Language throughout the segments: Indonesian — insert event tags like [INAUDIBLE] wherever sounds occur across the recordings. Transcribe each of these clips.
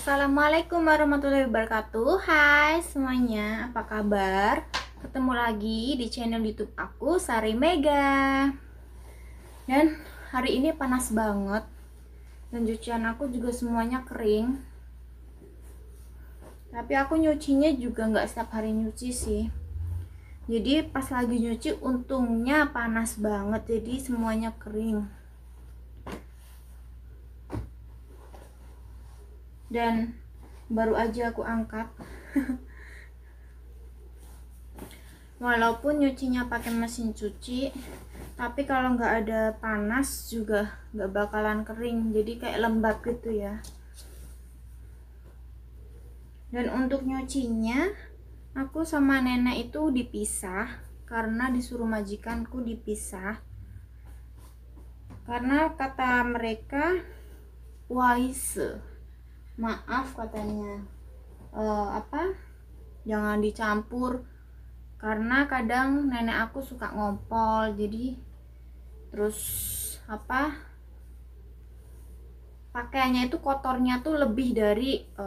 Assalamualaikum warahmatullahi wabarakatuh Hai semuanya, apa kabar? Ketemu lagi di channel youtube aku, Sari Mega Dan hari ini panas banget Dan cucian aku juga semuanya kering Tapi aku nyucinya juga nggak setiap hari nyuci sih Jadi pas lagi nyuci untungnya panas banget Jadi semuanya kering dan baru aja aku angkat [LAUGHS] walaupun nyucinya pakai mesin cuci tapi kalau nggak ada panas juga nggak bakalan kering jadi kayak lembab gitu ya dan untuk nyucinya aku sama nenek itu dipisah karena disuruh majikanku dipisah karena kata mereka wise maaf katanya e, apa jangan dicampur karena kadang nenek aku suka ngompol jadi terus apa pakainya itu kotornya tuh lebih dari e,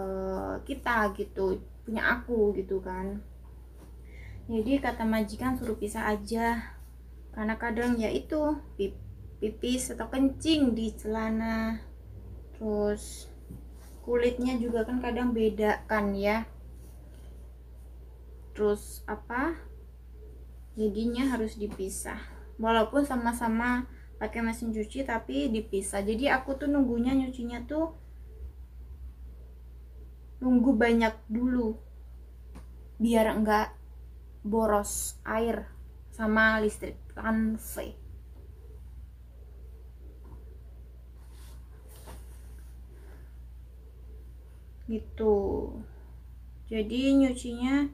kita gitu punya aku gitu kan jadi kata majikan suruh pisah aja karena kadang ya itu pipis atau kencing di celana terus kulitnya juga kan kadang beda kan ya terus apa jadinya harus dipisah walaupun sama-sama pakai mesin cuci tapi dipisah jadi aku tuh nunggunya nyucinya tuh nunggu banyak dulu biar enggak boros air sama listrik lantai gitu jadi nyucinya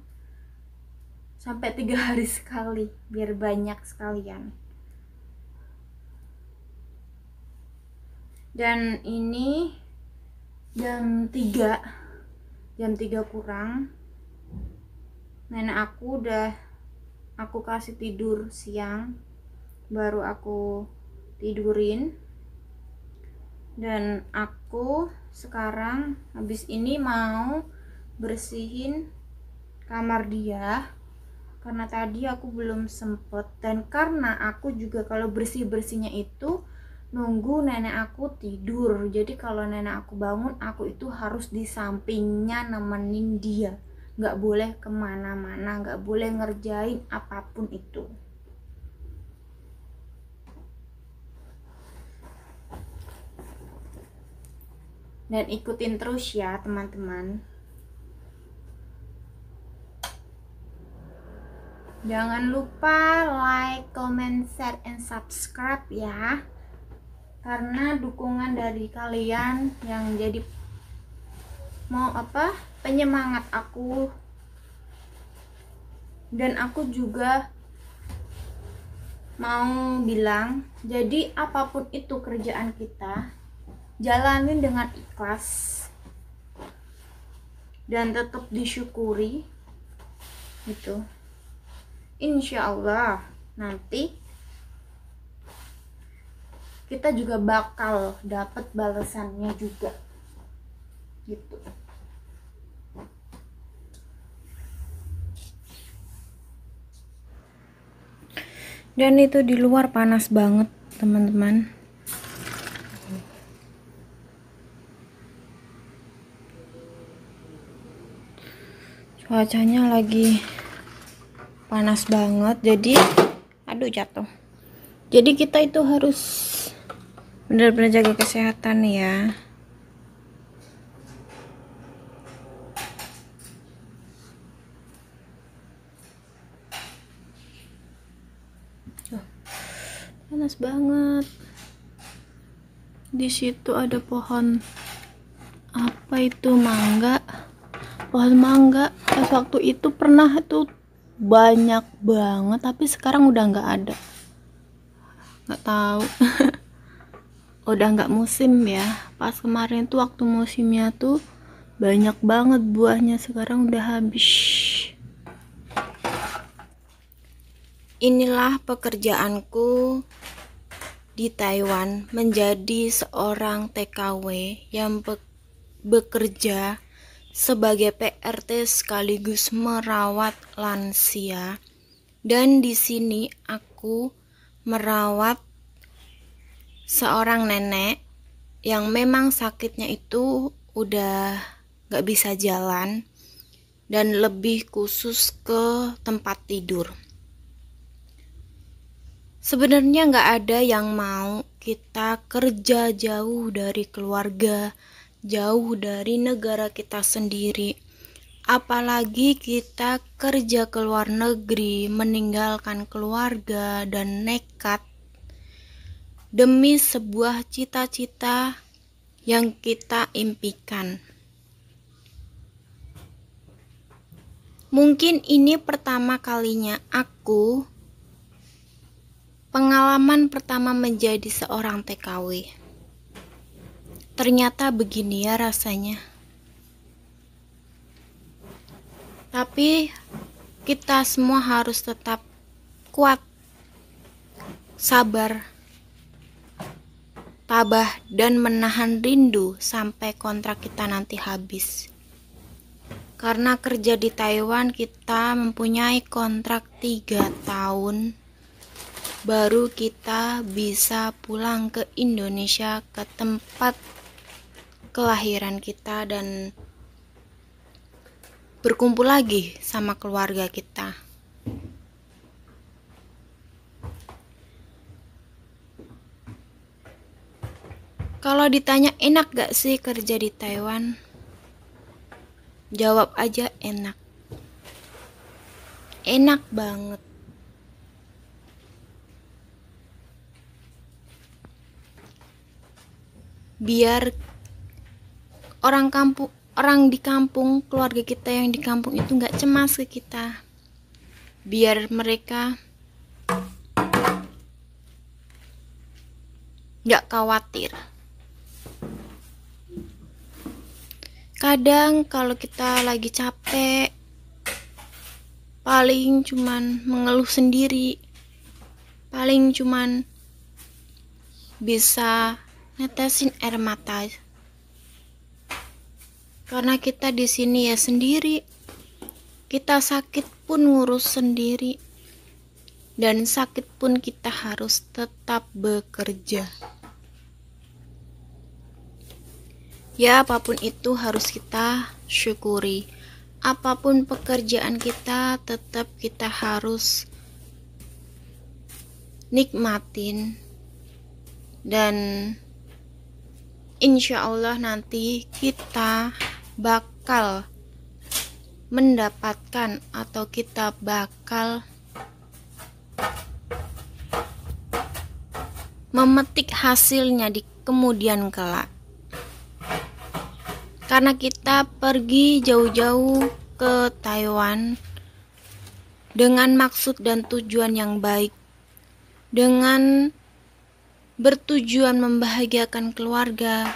sampai tiga [LAUGHS] hari sekali biar banyak sekalian dan ini jam tiga, jam tiga kurang nenek aku udah aku kasih tidur siang baru aku tidurin dan aku sekarang habis ini mau bersihin kamar dia karena tadi aku belum sempet dan karena aku juga kalau bersih-bersihnya itu nunggu nenek aku tidur jadi kalau nenek aku bangun aku itu harus di sampingnya nemenin dia nggak boleh kemana-mana nggak boleh ngerjain apapun itu dan ikutin terus ya teman-teman jangan lupa like, comment, share, and subscribe ya karena dukungan dari kalian yang jadi mau apa penyemangat aku dan aku juga mau bilang jadi apapun itu kerjaan kita jalanin dengan ikhlas dan tetap disyukuri gitu insya Allah nanti kita juga bakal dapat balasannya juga gitu dan itu di luar panas banget teman-teman cuacanya lagi panas banget jadi aduh jatuh jadi kita itu harus benar-benar jaga kesehatan ya panas banget di situ ada pohon apa itu mangga pohon mangga pas waktu itu pernah tuh banyak banget tapi sekarang udah nggak ada nggak tahu [LAUGHS] udah nggak musim ya pas kemarin tuh waktu musimnya tuh banyak banget buahnya sekarang udah habis inilah pekerjaanku di Taiwan menjadi seorang TKW yang bekerja sebagai PRT sekaligus merawat lansia dan di sini aku merawat seorang nenek yang memang sakitnya itu udah gak bisa jalan dan lebih khusus ke tempat tidur. Sebenarnya gak ada yang mau kita kerja jauh dari keluarga, jauh dari negara kita sendiri. Apalagi kita kerja ke luar negeri, meninggalkan keluarga, dan nekat demi sebuah cita-cita yang kita impikan. Mungkin ini pertama kalinya aku pengalaman pertama menjadi seorang TKW. Ternyata begini ya rasanya. Tapi kita semua harus tetap kuat, sabar, tabah, dan menahan rindu sampai kontrak kita nanti habis. Karena kerja di Taiwan, kita mempunyai kontrak tiga tahun, baru kita bisa pulang ke Indonesia ke tempat kelahiran kita dan berkumpul lagi sama keluarga kita. Kalau ditanya enak gak sih kerja di Taiwan? Jawab aja enak. Enak banget. Biar orang kampung orang di kampung keluarga kita yang di kampung itu nggak cemas ke kita biar mereka nggak khawatir kadang kalau kita lagi capek paling cuman mengeluh sendiri paling cuman bisa netesin air mata karena kita di sini ya sendiri. Kita sakit pun ngurus sendiri. Dan sakit pun kita harus tetap bekerja. Ya, apapun itu harus kita syukuri. Apapun pekerjaan kita, tetap kita harus nikmatin dan insya Allah nanti kita bakal mendapatkan atau kita bakal memetik hasilnya di kemudian kelak. Karena kita pergi jauh-jauh ke Taiwan dengan maksud dan tujuan yang baik, dengan bertujuan membahagiakan keluarga,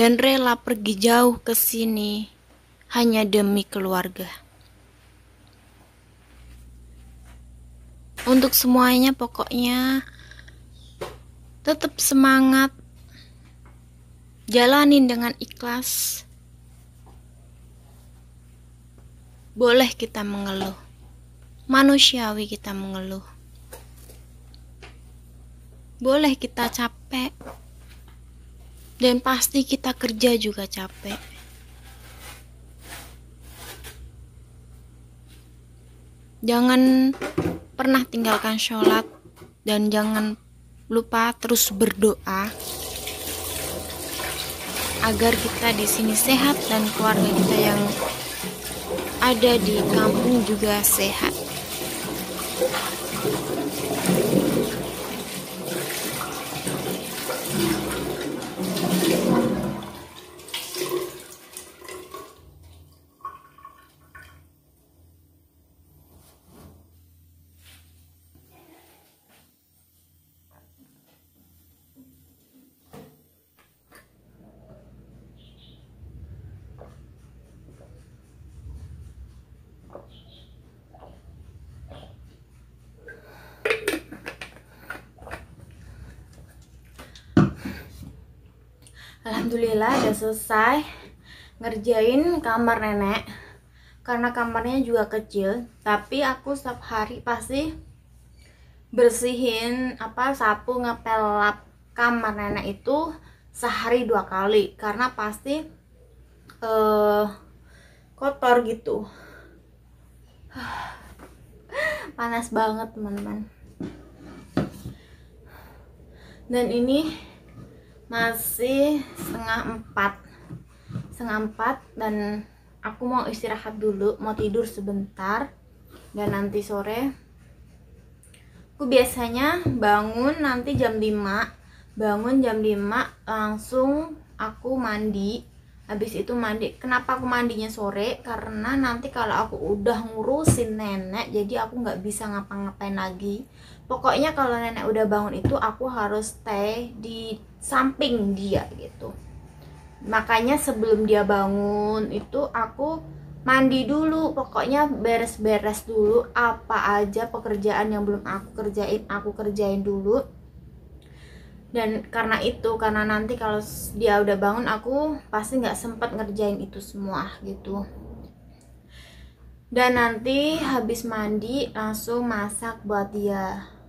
dan rela pergi jauh ke sini hanya demi keluarga. Untuk semuanya pokoknya tetap semangat jalanin dengan ikhlas. Boleh kita mengeluh. Manusiawi kita mengeluh. Boleh kita capek, dan pasti kita kerja juga capek. Jangan pernah tinggalkan sholat dan jangan lupa terus berdoa agar kita di sini sehat dan keluarga kita yang ada di kampung juga sehat. Alhamdulillah udah selesai ngerjain kamar nenek karena kamarnya juga kecil tapi aku setiap hari pasti bersihin apa sapu ngepel lap kamar nenek itu sehari dua kali karena pasti uh, kotor gitu [SIGHS] panas banget teman-teman dan ini masih setengah empat setengah empat dan aku mau istirahat dulu mau tidur sebentar dan nanti sore aku biasanya bangun nanti jam 5 bangun jam 5 langsung aku mandi habis itu mandi kenapa aku mandinya sore karena nanti kalau aku udah ngurusin nenek jadi aku nggak bisa ngapa-ngapain lagi pokoknya kalau nenek udah bangun itu aku harus stay di samping dia gitu makanya sebelum dia bangun itu aku mandi dulu pokoknya beres-beres dulu apa aja pekerjaan yang belum aku kerjain aku kerjain dulu dan karena itu karena nanti kalau dia udah bangun aku pasti nggak sempat ngerjain itu semua gitu dan nanti habis mandi langsung masak buat dia